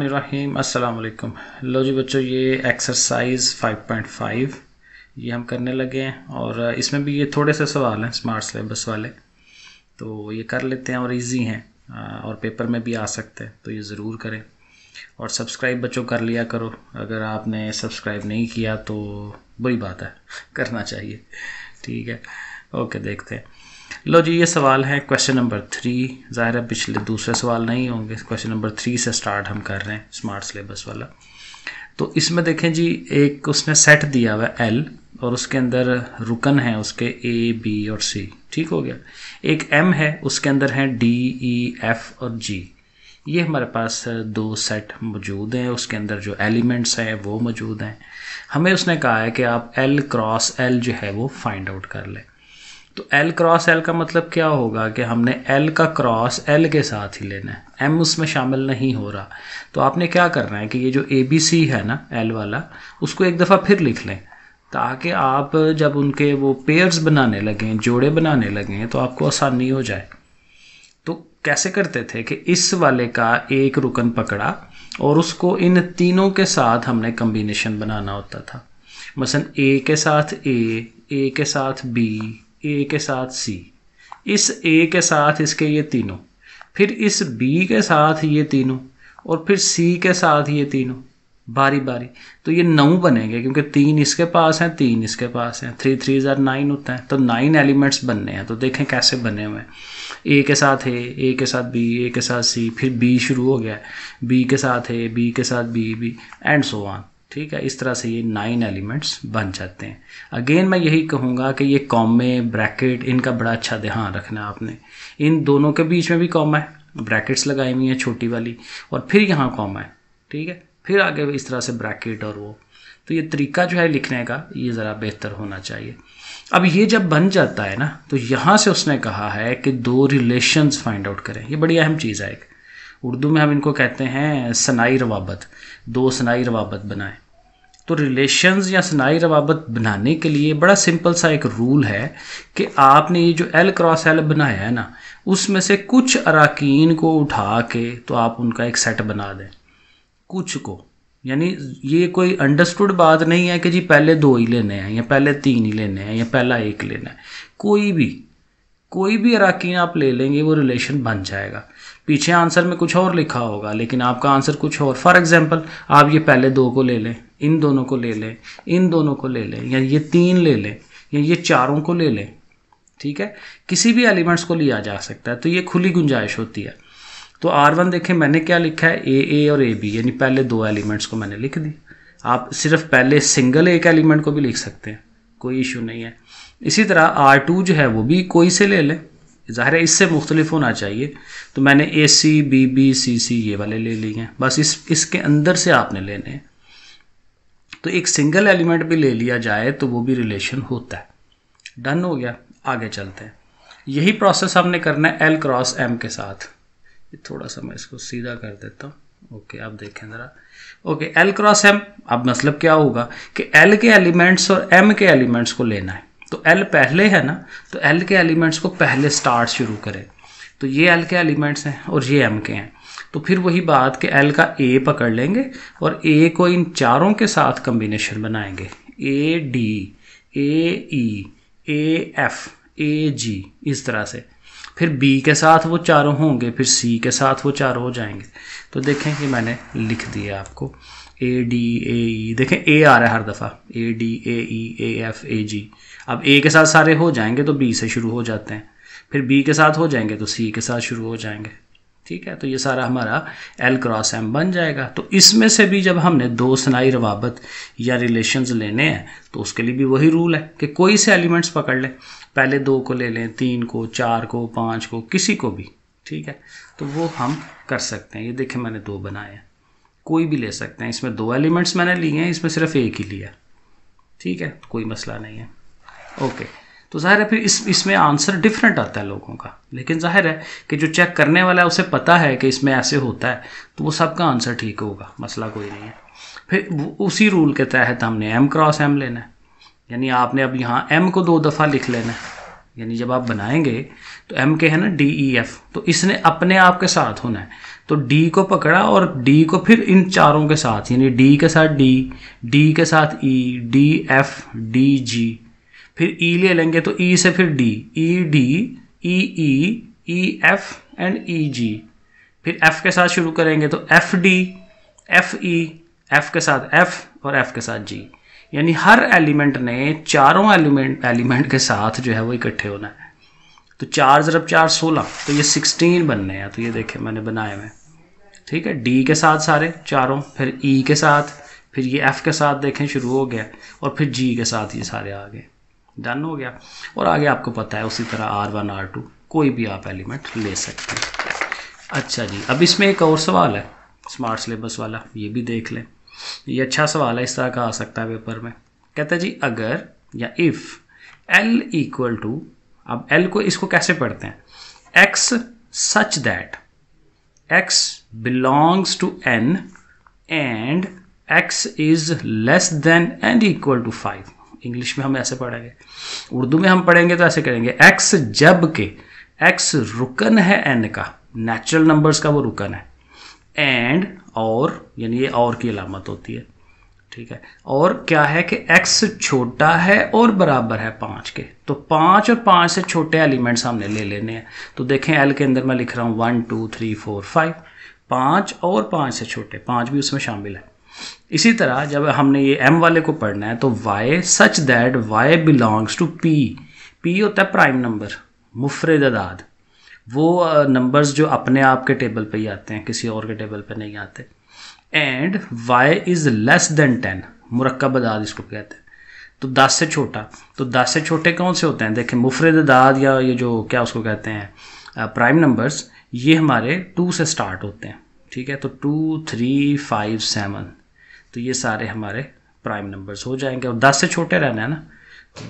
अस्सलाम लो जी बच्चों ये एक्सरसाइज 5.5 ये हम करने लगे हैं और इसमें भी ये थोड़े से सवाल हैं स्मार्ट सिलेबस वाले तो ये कर लेते हैं और इजी हैं और पेपर में भी आ सकते हैं तो ये ज़रूर करें और सब्सक्राइब बच्चों कर लिया करो अगर आपने सब्सक्राइब नहीं किया तो बुरी बात है करना चाहिए ठीक है ओके देखते हैं लो जी ये सवाल है क्वेश्चन नंबर थ्री ज़ाहिर है पिछले दूसरे सवाल नहीं होंगे क्वेश्चन नंबर थ्री से स्टार्ट हम कर रहे हैं स्मार्ट सिलेबस वाला तो इसमें देखें जी एक उसने सेट दिया हुआ है एल और उसके अंदर रुकन है उसके ए बी और सी ठीक हो गया एक एम है उसके अंदर हैं डी ई एफ और जी ये हमारे पास दो सेट मौजूद हैं उसके अंदर जो एलिमेंट्स हैं वो मौजूद हैं हमें उसने कहा है कि आप एल क्रॉस एल जो है वो फाइंड आउट कर लें तो एल क्रॉस एल का मतलब क्या होगा कि हमने एल का क्रॉस एल के साथ ही लेना है एम उसमें शामिल नहीं हो रहा तो आपने क्या करना है कि ये जो ए बी सी है ना एल वाला उसको एक दफ़ा फिर लिख लें ताकि आप जब उनके वो पेयर्स बनाने लगें जोड़े बनाने लगें तो आपको आसानी हो जाए तो कैसे करते थे कि इस वाले का एक रुकन पकड़ा और उसको इन तीनों के साथ हमने कम्बिनेशन बनाना होता था मसलन ए के साथ ए ए के साथ बी ए के साथ सी इस ए के साथ इसके ये तीनों फिर इस बी के साथ ये तीनों और फिर सी के साथ ये तीनों बारी बारी तो ये नौ बनेंगे क्योंकि तीन इसके पास हैं तीन इसके पास हैं थ्री थ्री हज़ार नाइन होता है तो नाइन एलिमेंट्स बनने हैं तो देखें कैसे बने हुए हैं ए के साथ है ए के साथ बी ए के साथ सी फिर बी शुरू हो गया बी के साथ है बी के साथ B B and so on ठीक है इस तरह से ये नाइन एलिमेंट्स बन जाते हैं अगेन मैं यही कहूँगा कि ये कॉमे ब्रैकेट इनका बड़ा अच्छा ध्यान रखना आपने इन दोनों के बीच में भी कॉमा है ब्रैकेट्स लगाई हुई हैं छोटी वाली और फिर यहाँ कॉमा है ठीक है फिर आगे इस तरह से ब्रैकेट और वो तो ये तरीका जो है लिखने का ये ज़रा बेहतर होना चाहिए अब ये जब बन जाता है ना तो यहाँ से उसने कहा है कि दो रिलेशन फाइंड आउट करें ये बड़ी अहम चीज़ है एक उर्दू में हम इनको कहते हैं सनाई रवाबत दो सनाई रवाबत बनाएं तो रिलेशंस या सनाई रवाबत बनाने के लिए बड़ा सिंपल सा एक रूल है कि आपने ये जो एल क्रॉस एल बनाया है ना उसमें से कुछ अरकान को उठा के तो आप उनका एक सेट बना दें कुछ को यानी ये कोई अंडरस्टूड बात नहीं है कि जी पहले दो ही लेने हैं या पहले तीन ही लेने हैं या पहला एक लेना है कोई भी कोई भी अरकान आप ले लेंगे वो रिलेशन बन जाएगा पीछे आंसर में कुछ और लिखा होगा लेकिन आपका आंसर कुछ और फॉर एग्जाम्पल आप ये पहले दो को ले लें इन दोनों को ले लें इन दोनों को ले लें या ये तीन ले लें या ये चारों को ले लें ठीक है किसी भी एलिमेंट्स को लिया जा सकता है तो ये खुली गुंजाइश होती है तो आर वन देखें मैंने क्या लिखा है ए ए और ए बी यानी पहले दो एलिमेंट्स को मैंने लिख दी आप सिर्फ पहले सिंगल एक एलिमेंट को भी लिख सकते हैं कोई इशू नहीं है इसी तरह आर टू जो है वो भी कोई से ले लें ज़ाहिर है इससे मुख्तलिफ होना चाहिए तो मैंने ए सी बी बी सी सी ये वाले ले लिए हैं बस इस इसके अंदर से आपने लेने हैं तो एक सिंगल एलिमेंट भी ले लिया जाए तो वो भी रिलेशन होता है डन हो गया आगे चलते हैं यही प्रोसेस हमने करना है एल क्रॉस एम के साथ थोड़ा सा मैं इसको सीधा कर देता हूँ ओके आप देखें ज़रा ओके एल क्रॉस एम अब मतलब क्या होगा कि एल के एलिमेंट्स और एम के एलिमेंट्स को लेना है तो एल पहले है ना तो एल के एलिमेंट्स को पहले स्टार्ट शुरू करें तो ये एल के एलिमेंट्स हैं और ये एम के हैं तो फिर वही बात कि एल का ए पकड़ लेंगे और ए को इन चारों के साथ कम्बिनेशन बनाएंगे A D A E A F A जी इस तरह से फिर बी के साथ वो चारों होंगे फिर सी के साथ वो चारों हो जाएंगे तो देखें कि मैंने लिख दिया आपको ए डी ए ई देखें ए आ रहा है हर दफ़ा A D A E A F A जी अब ए के साथ सारे हो जाएंगे तो बी से शुरू हो जाते हैं फिर बी के साथ हो जाएंगे तो सी के साथ शुरू हो जाएंगे ठीक है तो ये सारा हमारा एल क्रॉस एम बन जाएगा तो इसमें से भी जब हमने दो सनाई रवाबत या रिलेशंस लेने हैं तो उसके लिए भी वही रूल है कि कोई से एलिमेंट्स पकड़ लें पहले दो को ले लें तीन को चार को पाँच को किसी को भी ठीक है तो वो हम कर सकते हैं ये देखें मैंने दो बनाए हैं कोई भी ले सकते हैं इसमें दो एलिमेंट्स मैंने लिए हैं इसमें सिर्फ एक ही लिया ठीक है कोई मसला नहीं है ओके तो ज़ाहिर है फिर इस इसमें आंसर डिफरेंट आता है लोगों का लेकिन ज़ाहिर है कि जो चेक करने वाला है उसे पता है कि इसमें ऐसे होता है तो वो सबका आंसर ठीक होगा मसला कोई नहीं है फिर उसी रूल के तहत हमने एम क्रॉस एम लेना है यानी आपने अब यहाँ एम को दो दफ़ा लिख लेना है यानी जब आप बनाएंगे तो एम के है ना डी ई एफ तो इसने अपने आप के साथ होना है तो डी को पकड़ा और डी को फिर इन चारों के साथ यानी डी के साथ डी डी के साथ E D F D G फिर ई e ले लेंगे तो ई e से फिर D E D E E E F and E G फिर एफ के साथ शुरू करेंगे तो F D F E F के साथ एफ और एफ के साथ जी यानी हर एलिमेंट ने चारों एलिमेंट एलिमेंट के साथ जो है वो इकट्ठे होना है तो चार ज़रब चार सोलह तो ये सिक्सटीन बनने हैं तो ये देखे मैंने बनाए हुए ठीक है डी के साथ सारे चारों फिर ई e के साथ फिर ये एफ के साथ देखें शुरू हो गया और फिर जी के साथ ये सारे आ गए डन हो गया और आगे आपको पता है उसी तरह आर वन आर टू कोई भी आप एलिमेंट ले सकते हैं अच्छा जी अब इसमें एक और सवाल है स्मार्ट सिलेबस वाला ये भी देख लें ये अच्छा सवाल है इस तरह का आ सकता है पेपर में कहता है जी अगर या इफ़ एल इक्वल टू अब एल को इसको कैसे पढ़ते हैं X such that X belongs to n and x is less than and equal to five English में हम ऐसे पढ़ेंगे उर्दू में हम पढ़ेंगे तो ऐसे करेंगे x जब के एक्स रुकन है एन का नेचुरल नंबर्स का वो रुकन है एंड और यानी ये और की अलामत होती है ठीक है और क्या है कि x छोटा है और बराबर है पाँच के तो पाँच और पाँच से छोटे एलिमेंट्स हमने ले लेने हैं तो देखें एल के अंदर मैं लिख रहा हूँ one two three four five पाँच और पाँच से छोटे पाँच भी उसमें शामिल है इसी तरह जब हमने ये एम वाले को पढ़ना है तो y such that y belongs to p p होता है प्राइम नंबर मुफरद अदाद वो नंबर्स जो अपने आप के टेबल पे ही आते हैं किसी और के टेबल पे नहीं आते and y is less than ten मुरक्ब अदाद इसको कहते हैं तो दस से छोटा तो दस से छोटे कौन से होते हैं देखें मुफरद अदाद या ये जो क्या उसको कहते हैं प्राइम uh, नंबर्स ये हमारे टू से स्टार्ट होते हैं ठीक है तो टू थ्री फाइव सेवन तो ये सारे हमारे प्राइम नंबर्स हो जाएंगे और दस से छोटे रहना है ना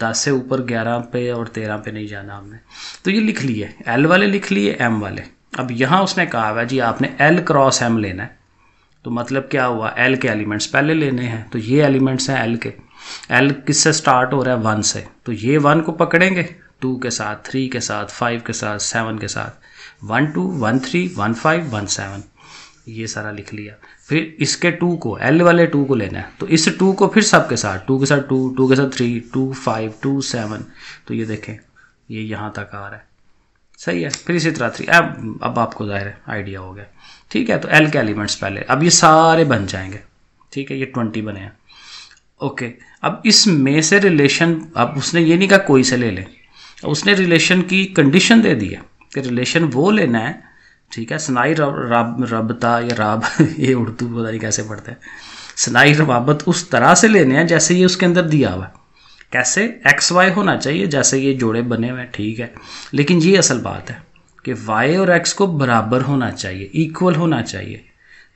दस से ऊपर ग्यारह पे और तेरह पे नहीं जाना हमने तो ये लिख लिए एल वाले लिख लिए एम वाले अब यहाँ उसने कहा हुआ जी आपने एल क्रॉस एम लेना है तो मतलब क्या हुआ एल के एलिमेंट्स पहले लेने हैं तो ये एलिमेंट्स हैं एल के एल किस से स्टार्ट हो रहा है वन से तो ये वन को पकड़ेंगे टू के साथ थ्री के साथ फाइव के साथ सेवन के साथ one two one three one five one seven ये सारा लिख लिया फिर इसके टू को एल वाले टू को लेना है तो इस टू को फिर सब के साथ टू के साथ टू टू के साथ three two five two seven तो ये देखें ये यहाँ तक आ रहा है सही है फिर इसी तरह थ्री अब अब आपको ज़ाहिर है आइडिया हो गया ठीक है तो एल के एलिमेंट्स पहले अब ये सारे बन जाएंगे ठीक है ये ट्वेंटी बने हैं ओके अब इसमें से रिलेशन अब उसने ये नहीं कहा कोई से ले लें उसने रिलेशन की कंडीशन दे दी है कि रिलेशन वो लेना है ठीक है सनाई रब रब रबता या राब ये उर्दू पता नहीं कैसे पढ़ते हैं सनाई रवाबत उस तरह से लेने हैं जैसे ये उसके अंदर दिया हुआ है कैसे एक्स वाई होना चाहिए जैसे ये जोड़े बने हुए हैं ठीक है लेकिन ये असल बात है कि वाई और एक्स को बराबर होना चाहिए इक्वल होना चाहिए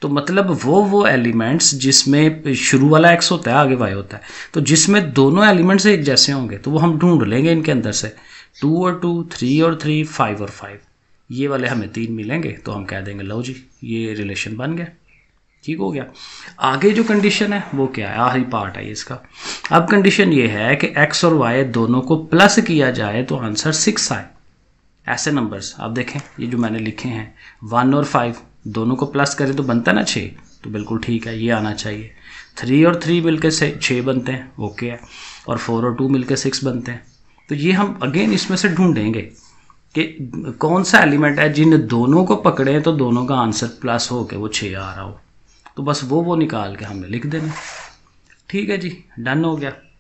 तो मतलब वो वो एलिमेंट्स जिसमें शुरू वाला एक्स होता है आगे वाई होता है तो जिसमें दोनों एलिमेंट्स एक जैसे होंगे तो वो हम ढूंढ लेंगे इनके अंदर से टू और टू थ्री और थ्री फाइव और फाइव ये वाले हमें तीन मिलेंगे तो हम कह देंगे लो जी ये रिलेशन बन गया ठीक हो गया आगे जो कंडीशन है वो क्या है आखिरी पार्ट है इसका अब कंडीशन ये है कि एक्स और वाई दोनों को प्लस किया जाए तो आंसर सिक्स आए ऐसे नंबर्स आप देखें ये जो मैंने लिखे हैं वन और फाइव दोनों को प्लस करें तो बनता ना छः तो बिल्कुल ठीक है ये आना चाहिए थ्री और थ्री मिलकर से छः बनते हैं ओके है और फोर और टू मिलकर सिक्स बनते हैं तो ये हम अगेन इसमें से ढूंढेंगे कि कौन सा एलिमेंट है जिन दोनों को पकड़े तो दोनों का आंसर प्लस हो के वो छः आ रहा हो तो बस वो वो निकाल के हमने लिख देना ठीक है जी डन हो गया